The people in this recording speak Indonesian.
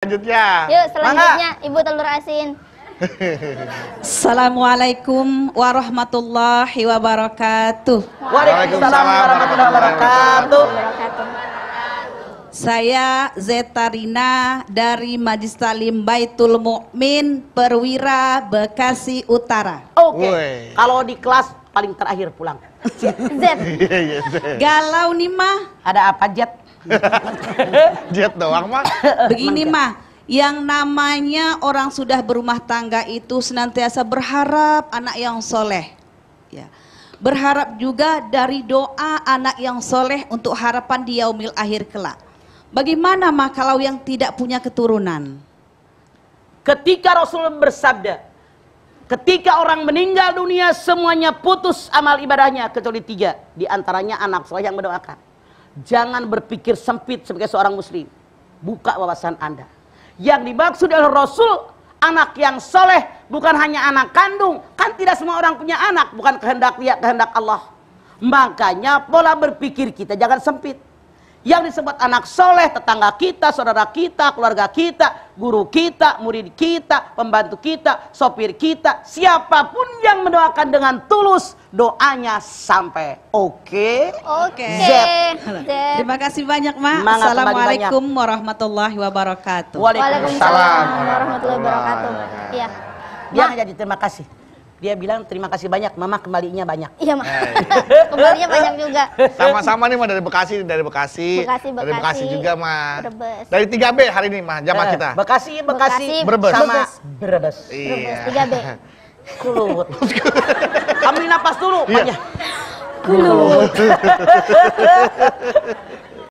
Selanjutnya. Yuk, selanjutnya Mana? Ibu telur asin. Assalamualaikum warahmatullahi wabarakatuh. Waalaikumsalam warahmatullahi wabarakatuh. Saya Zetarina dari Majlis Talim Baitul Mukmin Perwira Bekasi Utara. Oke. Okay. Kalau di kelas paling terakhir pulang. Z. Iya, iya, Galau nih mah. Ada apa Jet? Jet doang mah. Begini mah, yang namanya orang sudah berumah tangga itu senantiasa berharap anak yang soleh. Ya. Berharap juga dari doa anak yang soleh untuk harapan di yaumil akhir kelak. Bagaimana mah kalau yang tidak punya keturunan? Ketika Rasul bersabda, Ketika orang meninggal dunia semuanya putus amal ibadahnya kecuali tiga. Di antaranya anak soleh yang mendoakan. Jangan berpikir sempit sebagai seorang muslim. Buka wawasan Anda. Yang dimaksud oleh Rasul, anak yang soleh bukan hanya anak kandung. Kan tidak semua orang punya anak, bukan kehendak dia, kehendak Allah. Makanya pola berpikir kita jangan sempit. Yang disebut anak soleh, tetangga kita, saudara kita, keluarga kita, guru kita, murid kita, pembantu kita, sopir kita, siapapun yang mendoakan dengan tulus, doanya sampai. Oke. Oke. Terima kasih banyak, Ma. Assalamualaikum warahmatullahi wabarakatuh. Waalaikumsalam, warahmatullahi wabarakatuh. Iya. Jangan jadi terima kasih dia bilang terima kasih banyak, mama kembalinya banyak. Iya, mama. kembalinya banyak juga. Sama-sama nih mah dari Bekasi, dari Bekasi. Bekasi, Bekasi. Dari Bekasi juga mah. Dari 3B hari ini mah jamaah eh, kita. Bekasi, Bekasi, Bekasi Brebes. sama Brebes. Iya. 3B. Kulut. Ambil napas dulu, banyak. Iya. Kulut.